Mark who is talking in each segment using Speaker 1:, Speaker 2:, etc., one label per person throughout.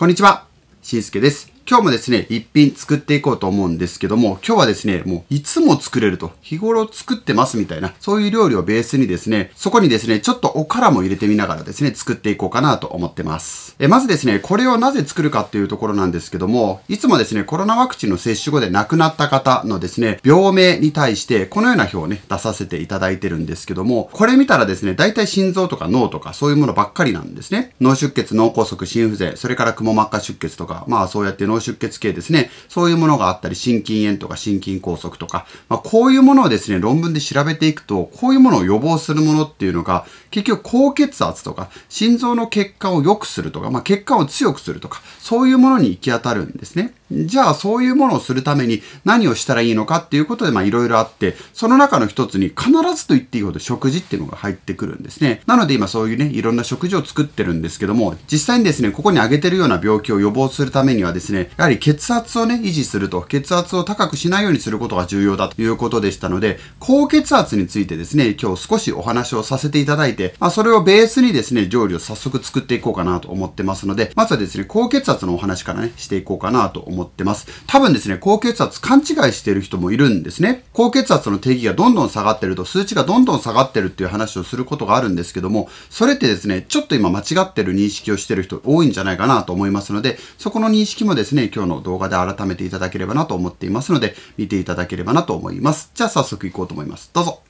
Speaker 1: こんにちは。しんすけです。今日もですね、一品作っていこうと思うんですけども、今日はですね、もういつも作れると、日頃作ってますみたいな、そういう料理をベースにですね、そこにですね、ちょっとおからも入れてみながらですね、作っていこうかなと思ってます。えまずですね、これをなぜ作るかっていうところなんですけども、いつもですね、コロナワクチンの接種後で亡くなった方のですね、病名に対して、このような表をね、出させていただいてるんですけども、これ見たらですね、大体心臓とか脳とかそういうものばっかりなんですね。脳出血、脳梗塞、心不全、それからくも膜下出血とか、まあそうやって脳脳出血系ですね、そういうものがあったり、心筋炎とか心筋梗塞とか、まあ、こういうものをですね、論文で調べていくと、こういうものを予防するものっていうのが、結局高血圧とか心臓の血管を良くするとか、まあ、血管を強くするとか、そういうものに行き当たるんですね。じゃあそういうものをするために何をしたらいいのかっていうことでまあいろいろあって、その中の一つに必ずと言っていいほど食事っていうのが入ってくるんですね。なので今そういうね、いろんな食事を作ってるんですけども、実際にですね、ここに挙げてるような病気を予防するためにはですね、やはり血圧をね、維持すると、血圧を高くしないようにすることが重要だということでしたので、高血圧についてですね、今日少しお話をさせていただいてて、まあ、それをベースにですね、料理を早速作っていこうかなと思ってますので、まずはですね、高血圧のお話からね、していこうかなと思ってます。多分ですね、高血圧勘違いしてる人もいるんですね。高血圧の定義がどんどん下がってると、数値がどんどん下がってるっていう話をすることがあるんですけども、それってですね、ちょっと今間違ってる認識をしてる人多いんじゃないかなと思いますので、そこの認識もですね、今日の動画で改めていただければなと思っていますので、見ていただければなと思います。じゃあ早速いこうと思います。どうぞ。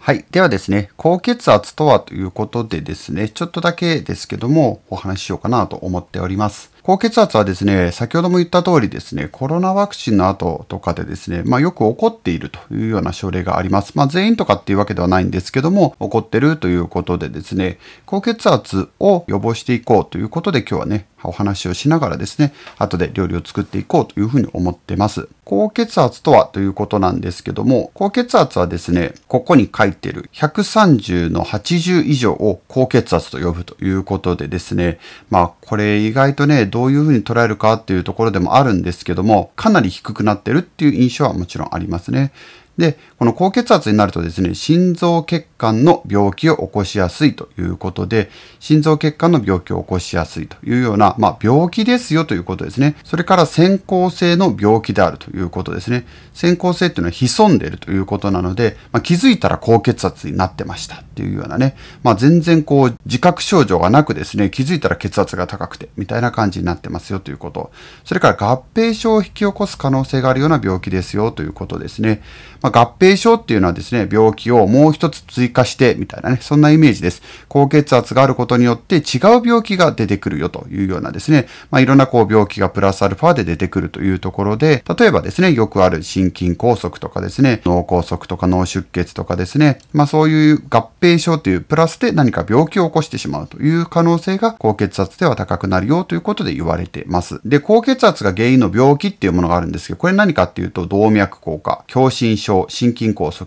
Speaker 1: はい。ではですね、高血圧とはということでですね、ちょっとだけですけども、お話ししようかなと思っております。高血圧はですね、先ほども言った通りですね、コロナワクチンの後とかでですね、まあよく起こっているというような症例があります。まあ全員とかっていうわけではないんですけども、起こってるということでですね、高血圧を予防していこうということで今日はね、お話をしながらですね、後で料理を作っていこうというふうに思ってます。高血圧とはということなんですけども、高血圧はですね、ここに書いてる130の80以上を高血圧と呼ぶということでですね、まあこれ意外とね、どういうふうに捉えるかっていうところでもあるんですけども、かなり低くなってるっていう印象はもちろんありますね。で、この高血圧になるとですね、心臓血管の病気を起こしやすいということで、心臓血管の病気を起こしやすいというような、まあ、病気ですよということですね。それから先行性の病気であるということですね。先行性っていうのは潜んでいるということなので、まあ、気づいたら高血圧になってましたっていうようなね、まあ、全然こう自覚症状がなくですね、気づいたら血圧が高くてみたいな感じになってますよということ。それから合併症を引き起こす可能性があるような病気ですよということですね。まあ、合併定症っていうのはですね、病気をもう一つ追加して、みたいなね、そんなイメージです。高血圧があることによって違う病気が出てくるよというようなですね、まあ、いろんなこう病気がプラスアルファで出てくるというところで、例えばですね、よくある心筋梗塞とかですね、脳梗塞とか脳出血とかですね、まあそういう合併症というプラスで何か病気を起こしてしまうという可能性が高血圧では高くなるよということで言われてます。で、高血圧が原因の病気っていうものがあるんですけど、これ何かっていうと動脈硬化、狭心症、心筋筋梗塞、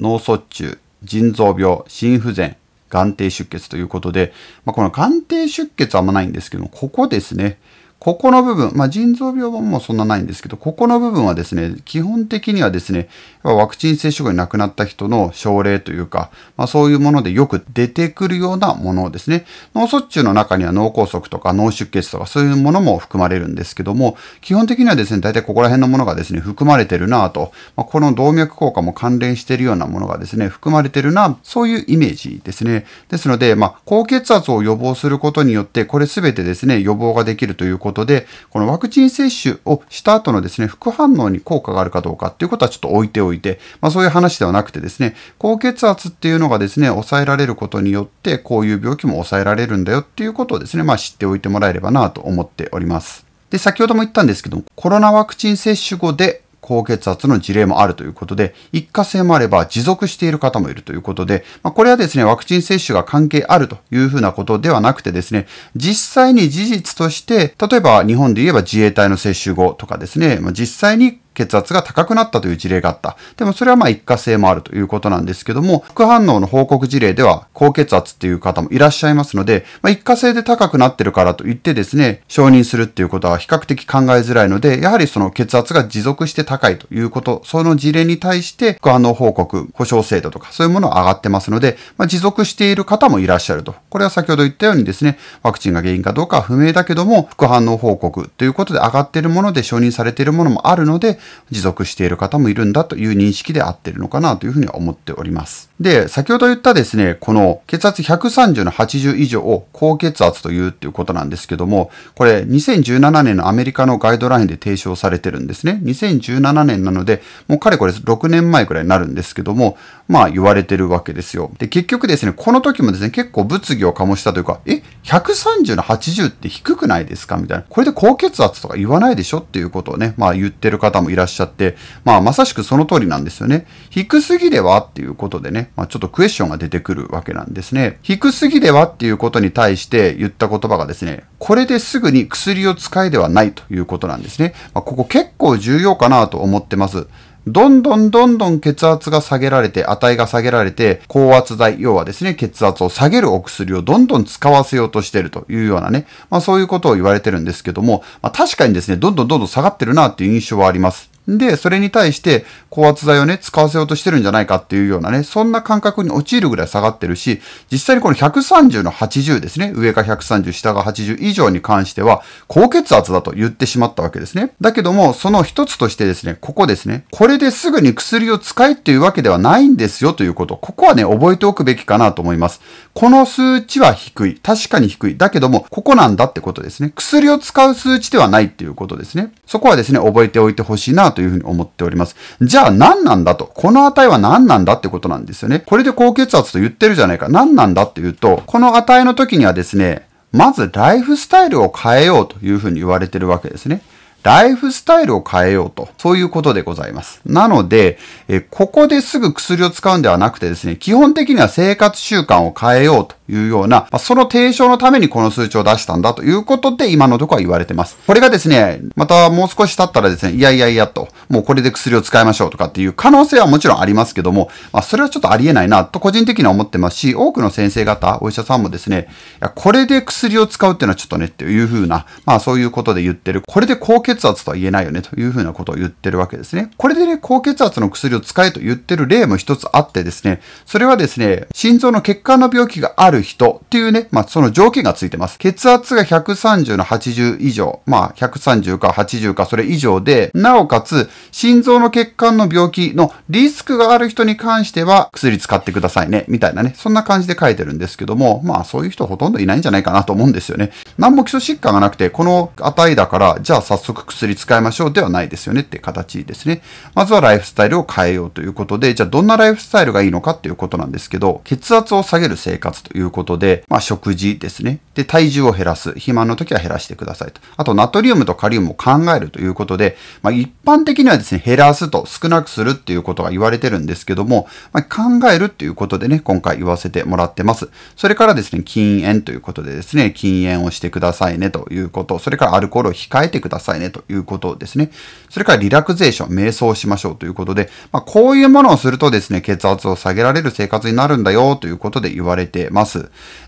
Speaker 1: 脳卒中、腎臓病、心不全、眼底出血ということで、まあ、この眼底出血はあんまないんですけども、ここですね。ここの部分、まあ、腎臓病もそんなないんですけど、ここの部分はですね、基本的にはですね、ワクチン接種後に亡くなった人の症例というか、まあ、そういうものでよく出てくるようなものですね。脳卒中の中には脳梗塞とか脳出血とかそういうものも含まれるんですけども、基本的にはですね、大体ここら辺のものがですね、含まれてるなぁと、まあ、この動脈硬化も関連しているようなものがですね、含まれてるなそういうイメージですね。ですので、まあ、高血圧を予防することによって、これ全てですね、予防ができるということことで、このワクチン接種をした後のですね、副反応に効果があるかどうかっていうことはちょっと置いておいて、まあ、そういう話ではなくてですね、高血圧っていうのがですね、抑えられることによって、こういう病気も抑えられるんだよっていうことをですね、まあ、知っておいてもらえればなと思っております。で、先ほども言ったんですけども、コロナワクチン接種後で高血圧の事例もあるということで、一過性もあれば持続している方もいるということで、まあ、これはですね、ワクチン接種が関係あるというふうなことではなくてですね、実際に事実として、例えば日本で言えば自衛隊の接種後とかですね、まあ、実際に血圧が高くなったという事例があった。でもそれはまあ一過性もあるということなんですけども、副反応の報告事例では高血圧っていう方もいらっしゃいますので、まあ、一過性で高くなってるからといってですね、承認するっていうことは比較的考えづらいので、やはりその血圧が持続して高いということ、その事例に対して副反応報告、保証制度とかそういうものは上がってますので、まあ、持続している方もいらっしゃると。これは先ほど言ったようにですね、ワクチンが原因かどうかは不明だけども、副反応報告ということで上がっているもので承認されているものもあるので、持続している方もいるんだという認識で合ってるのかなというふうに思っております。で、先ほど言ったですね、この血圧130の80以上を高血圧というっていうことなんですけども、これ2017年のアメリカのガイドラインで提唱されてるんですね。2017年なので、もうかれこれ6年前くらいになるんですけども、まあ言われてるわけですよ。で、結局ですね、この時もですね、結構物議を醸したというか、え、130の80って低くないですかみたいな。これで高血圧とか言わないでしょっていうことをね、まあ言ってる方もいらっしゃって、まあ、まさしくその通りなんですよね。低すぎではっていうことでね、まあ、ちょっとクエスチョンが出てくるわけなんですね。低すぎではっていうことに対して言った言葉がですね、これですぐに薬を使いではないということなんですね。まあ、ここ結構重要かなと思ってます。どんどんどんどん血圧が下げられて、値が下げられて、高圧剤、要はですね、血圧を下げるお薬をどんどん使わせようとしているというようなね、まあそういうことを言われてるんですけども、まあ確かにですね、どんどんどんどん下がってるなっていう印象はあります。で、それに対して高圧剤をね、使わせようとしてるんじゃないかっていうようなね、そんな感覚に陥るぐらい下がってるし、実際にこの130の80ですね、上が130、下が80以上に関しては、高血圧だと言ってしまったわけですね。だけども、その一つとしてですね、ここですね、これですぐに薬を使えっていうわけではないんですよということ、ここはね、覚えておくべきかなと思います。この数値は低い。確かに低い。だけども、ここなんだってことですね。薬を使う数値ではないっていうことですね。そこはですね、覚えておいてほしいなというふうに思っております。じゃあ何なんだと。この値は何なんだってことなんですよね。これで高血圧と言ってるじゃないか。何なんだっていうと、この値の時にはですね、まずライフスタイルを変えようというふうに言われてるわけですね。ライフスタイルを変えようと。そういうことでございます。なので、えここですぐ薬を使うんではなくてですね、基本的には生活習慣を変えようというような、まあ、その提唱のためにこの数値を出したんだということで、今のところは言われてます。これがですね、またもう少し経ったらですね、いやいやいやと、もうこれで薬を使いましょうとかっていう可能性はもちろんありますけども、まあ、それはちょっとありえないなと個人的には思ってますし、多くの先生方、お医者さんもですね、いや、これで薬を使うっていうのはちょっとねっていうふうな、まあそういうことで言ってる、これで高血圧とは言えないよねというふうなことを言ってるわけですね。これでね、高血圧の薬を使えと言ってる例も一つあってですね、それはですね、心臓の血管の病気がある人っていうね、まあ、その条件がついてます。血圧が130の80以上、まあ、130か80かそれ以上で、なおかつ、心臓の血管の病気のリスクがある人に関しては、薬使ってくださいね、みたいなね、そんな感じで書いてるんですけども、まあ、そういう人ほとんどいないんじゃないかなと思うんですよね。何も基礎疾患がなくて、この値だから、じゃあ早速薬使いましょうではないですよねって形ですね。まずはライフスタイルを変えようということで、じゃあどんなライフスタイルがいいのかっていうことなんですけど、血圧を下げる生活ということで、まあ、食事ですね。で、体重を減らす。肥満の時は減らしてくださいと。あと、ナトリウムとカリウムを考えるということで、まあ、一般的にはですね、減らすと少なくするっていうことが言われてるんですけども、まあ、考えるっていうことでね、今回言わせてもらってます。それからですね、禁煙ということでですね、禁煙をしてくださいねということ。それからアルコールを控えてくださいねということですね。それからリラクゼーション、瞑想しましょうということで、まあ、こういうものをするとですね、血圧を下げられる生活になるんだよということで言われてます。。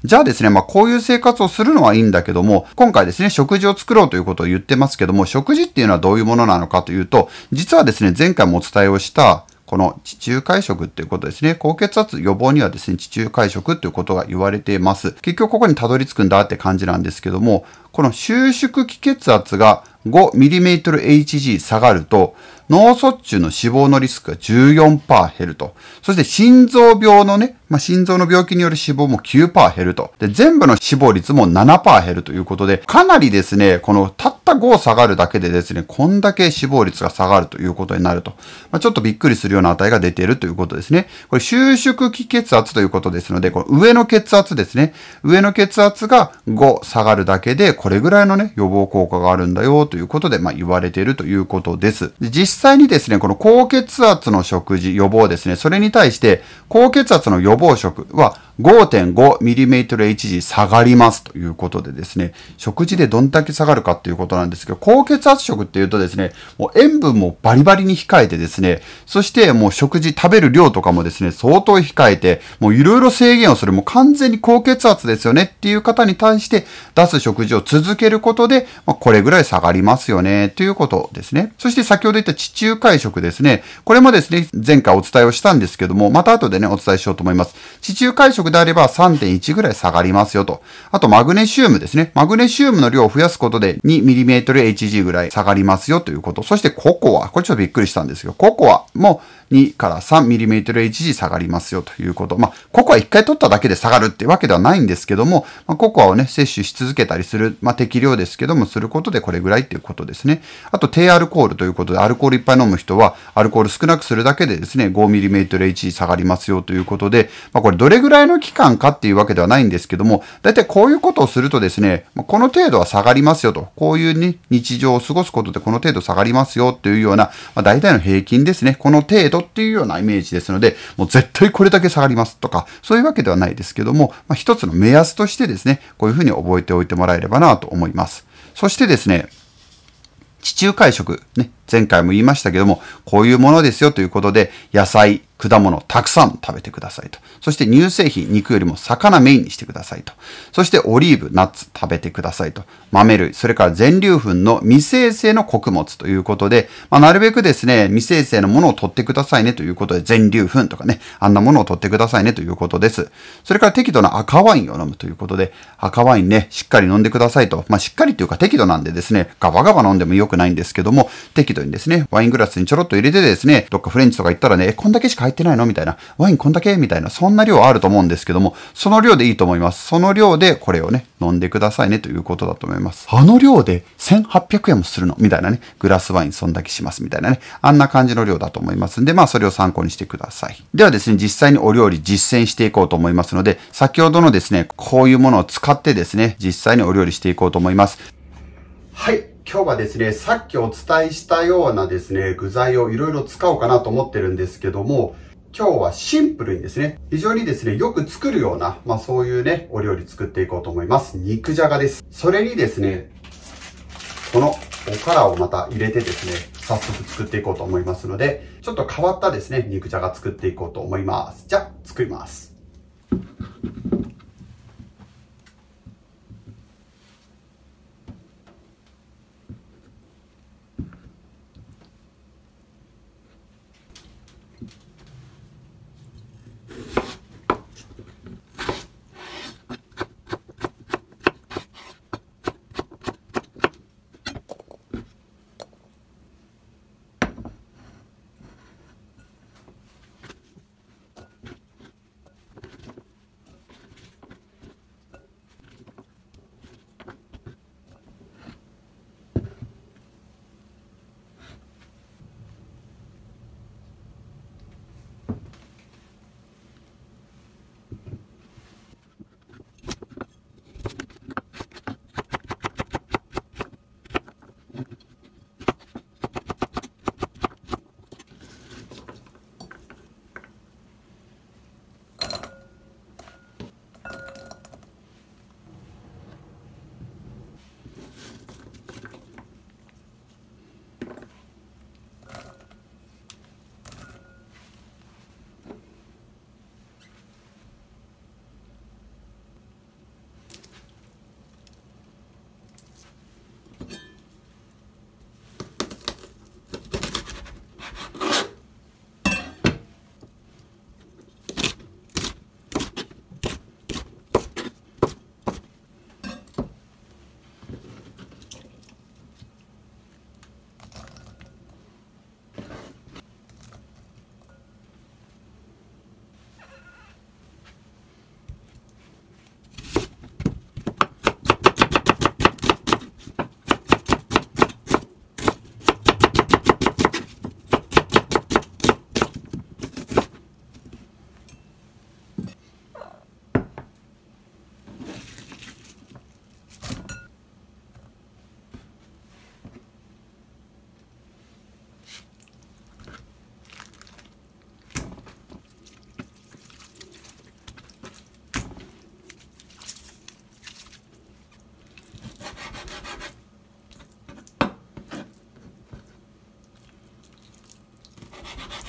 Speaker 1: じゃあですね、まあこういう生活をするのはいいんだけども、今回ですね、食事を作ろうということを言ってますけども、食事っていうのはどういうものなのかというと、実はですね、前回もお伝えをした、この地中海食っていうことですね。高血圧予防にはですね、地中海食っていうことが言われています。結局ここにたどり着くんだって感じなんですけども、この収縮気血圧が 5mmHg 下がると、脳卒中の死亡のリスクが14%減ると。そして心臓病のね、まあ、心臓の病気による死亡も9%減ると。で、全部の死亡率も7%減るということで、かなりですね、このたった5下がるだけでですね、こんだけ死亡率が下がるということになると。まあ、ちょっとびっくりするような値が出ているということですね。これ収縮期血圧ということですので、この上の血圧ですね。上の血圧が5下がるだけで、これぐらいのね、予防効果があるんだよということで、まあ、言われているということです。で実際にですね、この高血圧の食事予防ですね、それに対して、高血圧の予防食は、5.5mm h 下がりますということでですね、食事でどんだけ下がるかということなんですけど、高血圧食っていうとですね、もう塩分もバリバリに控えてですね、そしてもう食事食べる量とかもですね、相当控えて、もういろいろ制限をする、もう完全に高血圧ですよねっていう方に対して出す食事を続けることで、まあ、これぐらい下がりますよねということですね。そして先ほど言った地中海食ですね、これもですね、前回お伝えをしたんですけども、また後でね、お伝えしようと思います。地中海食であれば3.1ぐらい下がりますよと。あと、マグネシウムですね。マグネシウムの量を増やすことで 2mmHg ぐらい下がりますよということ。そして、ココア。これちょっとびっくりしたんですけど、ココアも2から 3mmH 時下がりますよということ。まあ、ココア1回取っただけで下がるってわけではないんですけども、まあ、ココアをね、摂取し続けたりする、まあ、適量ですけども、することでこれぐらいっていうことですね。あと、低アルコールということで、アルコールいっぱい飲む人は、アルコール少なくするだけでですね、5mmH 時下がりますよということで、まあ、これどれぐらいの期間かっていうわけではないんですけども、だいたいこういうことをするとですね、この程度は下がりますよと、こういうね、日常を過ごすことでこの程度下がりますよっていうような、まあ、大体の平均ですね、この程度っていうようなイメージですので、もう絶対これだけ下がりますとか、そういうわけではないですけども、まあ、一つの目安としてですね、こういうふうに覚えておいてもらえればなと思います。そしてですね、地中海食、ね、前回も言いましたけども、こういうものですよということで、野菜、果物たくさん食べてくださいと。そして乳製品、肉よりも魚メインにしてくださいと。そしてオリーブ、ナッツ食べてくださいと。豆類、それから全粒粉の未生成の穀物ということで、まあ、なるべくですね、未生成のものを取ってくださいねということで、全粒粉とかね、あんなものを取ってくださいねということです。それから適度な赤ワインを飲むということで、赤ワインね、しっかり飲んでくださいと。まあ、しっかりというか適度なんでですね、ガバガバ飲んでも良くないんですけども、適適にですね、ワイングラスにちょろっと入れてですね、どっかフレンチとか行ったらね、え、こんだけしか入ってないのみたいな、ワインこんだけみたいな、そんな量あると思うんですけども、その量でいいと思います。その量でこれをね、飲んでくださいねということだと思います。あの量で1800円もするのみたいなね、グラスワインそんだけしますみたいなね、あんな感じの量だと思いますんで、まあそれを参考にしてください。ではですね、実際にお料理実践していこうと思いますので、先ほどのですね、こういうものを使ってですね、実際にお料理していこうと思います。はい。今日はですね、さっきお伝えしたようなですね、具材をいろいろ使おうかなと思ってるんですけども、今日はシンプルにですね、非常にですね、よく作るような、まあそういうね、お料理作っていこうと思います。肉じゃがです。それにですね、このおからをまた入れてですね、早速作っていこうと思いますので、ちょっと変わったですね、肉じゃが作っていこうと思います。じゃあ、作ります。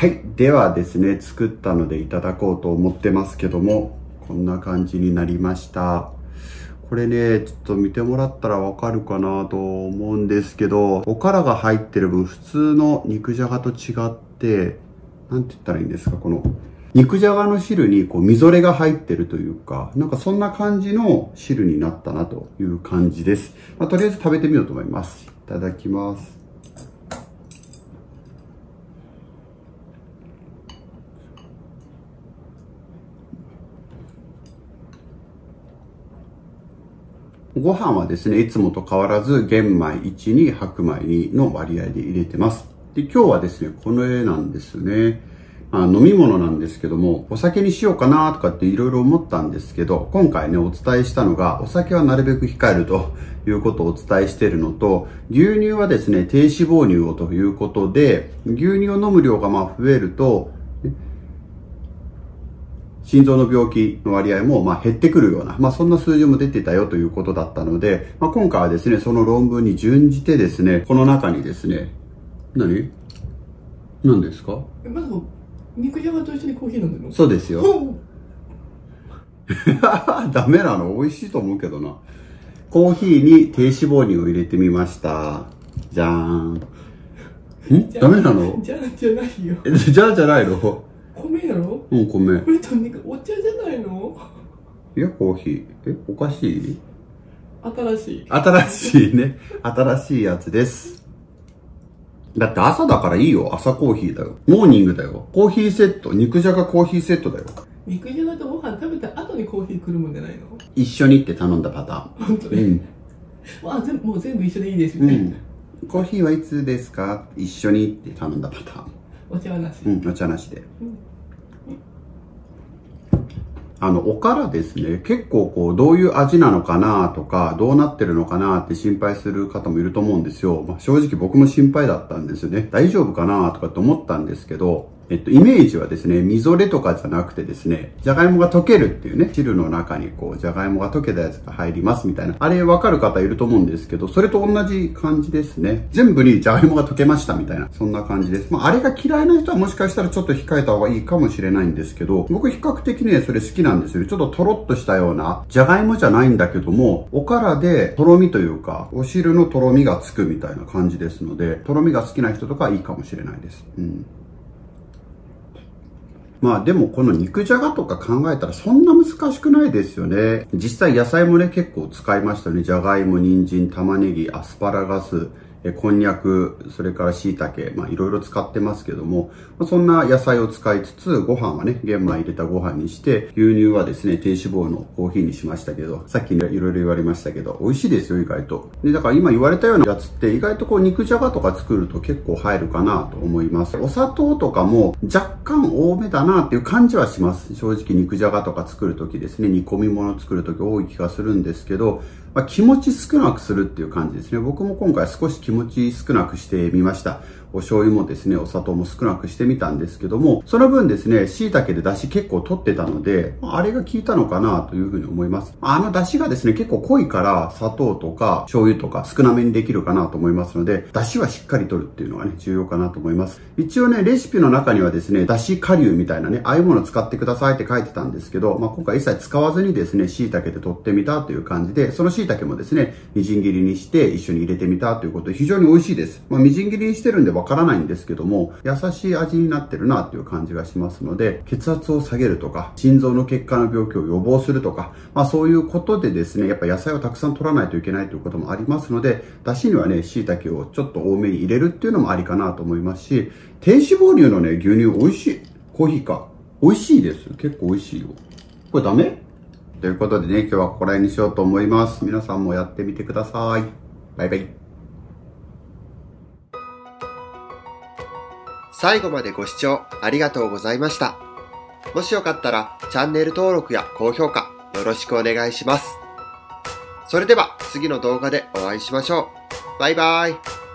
Speaker 1: はい。ではですね、作ったのでいただこうと思ってますけども、こんな感じになりました。これね、ちょっと見てもらったらわかるかなと思うんですけど、おからが入ってる分、普通の肉じゃがと違って、なんて言ったらいいんですか、この、肉じゃがの汁にこう、みぞれが入ってるというか、なんかそんな感じの汁になったなという感じです。まあ、とりあえず食べてみようと思います。いただきます。ご飯はですね、いつもと変わらず、玄米1に白米2の割合で入れてます。で、今日はですね、この絵なんですね。まあ、飲み物なんですけども、お酒にしようかなとかっていろいろ思ったんですけど、今回ね、お伝えしたのが、お酒はなるべく控えるということをお伝えしているのと、牛乳はですね、低脂肪乳をということで、牛乳を飲む量がまあ増えると、心臓の病気の割合もま減ってくるような、まあ、そんな数字も出てたよということだったので、まあ、今回はですね、その論文に準じてですね、この中にですね、何何ですかまず肉じゃがと一緒にコーヒー飲んでるのそうですよ。ダメなの美味しいと思うけどな。コーヒーに低脂肪乳を入れてみました。じゃーん。んダメなのじゃじゃないよ。じゃじゃないのうん、米。これとにかくお茶じゃないのいや、コーヒー。え、おかしい新しい。新しいね。新しいやつです。だって朝だからいいよ。朝コーヒーだよ。モーニングだよ。コーヒーセット。肉じゃがコーヒーセットだよ。肉じゃがとご飯食べた後にコーヒーくるもんじゃないの一緒にって頼んだパターン。本当に。うん。まあ、もう全部一緒でいいですみたいな。うん、コーヒーはいつですか一緒にって頼んだパターン。お茶はなし。うん、お茶なしで。うんあの、おからですね、結構こう、どういう味なのかなとか、どうなってるのかなって心配する方もいると思うんですよ。まあ、正直僕も心配だったんですよね。大丈夫かなとかって思ったんですけど、えっと、イメージはですね、みぞれとかじゃなくてですね、じゃがいもが溶けるっていうね、汁の中にこう、じゃがいもが溶けたやつが入りますみたいな、あれわかる方いると思うんですけど、それと同じ感じですね。全部にじゃがいもが溶けましたみたいな、そんな感じです。まあ、あれが嫌いな人はもしかしたらちょっと控えた方がいいかもしれないんですけど、僕比較的ね、それ好きなんですよ。ちょっととろっとしたような、じゃがいもじゃないんだけども、おからでとろみというか、お汁のとろみがつくみたいな感じですので、とろみが好きな人とかいいかもしれないです。うん。まあでもこの肉じゃがとか考えたらそんな難しくないですよね。実際野菜もね結構使いましたね。じゃがいも、人参、玉ねぎ、アスパラガス、えこんにゃく、それから椎茸、まあいろいろ使ってますけども、まそんな野菜を使いつつ、ご飯はね、玄米入れたご飯にして、牛乳はですね、低脂肪のコーヒーにしましたけど、さっきいろいろ言われましたけど、美味しいですよ、意外と。で、だから今言われたようなやつって、意外とこう肉じゃがとか作ると結構入るかなと思います。お砂糖とかも若干多めだなっていう感じはします。正直肉じゃがとか作るときですね、煮込み物作るとき多い気がするんですけど、まあ、気持ち少なくするっていう感じですね。僕も今回少し気持ち少なくしてみました。お醤油もですね、お砂糖も少なくしてみたんですけども、その分ですね、椎茸で出汁結構取ってたので、あれが効いたのかなというふうに思います。あの出汁がですね、結構濃いから砂糖とか醤油とか少なめにできるかなと思いますので、出汁はしっかり取るっていうのがね、重要かなと思います。一応ね、レシピの中にはですね、出汁顆粒みたいなね、ああいうものを使ってくださいって書いてたんですけど、まあ、今回一切使わずにですね、椎茸で取ってみたという感じで、その椎茸もですね、みじん切りにして一緒に入れてみたということで、非常に美味しいです。まあ、みじん切りにしてるんでわからないんですけども、優しい味になってるなっていう感じがしますので、血圧を下げるとか、心臓の血管の病気を予防するとか、まあそういうことでですね、やっぱ野菜をたくさん取らないといけないということもありますので、だしにはね、椎茸をちょっと多めに入れるっていうのもありかなと思いますし、低脂肪乳のね、牛乳美味しい。コーヒーか。美味しいです。結構美味しいよ。これダメということでね、今日はここら辺にしようと思います。皆さんもやってみてください。バイバイ。最後までご視聴ありがとうございました。もしよかったらチャンネル登録や高評価よろしくお願いします。それでは次の動画でお会いしましょう。バイバーイ。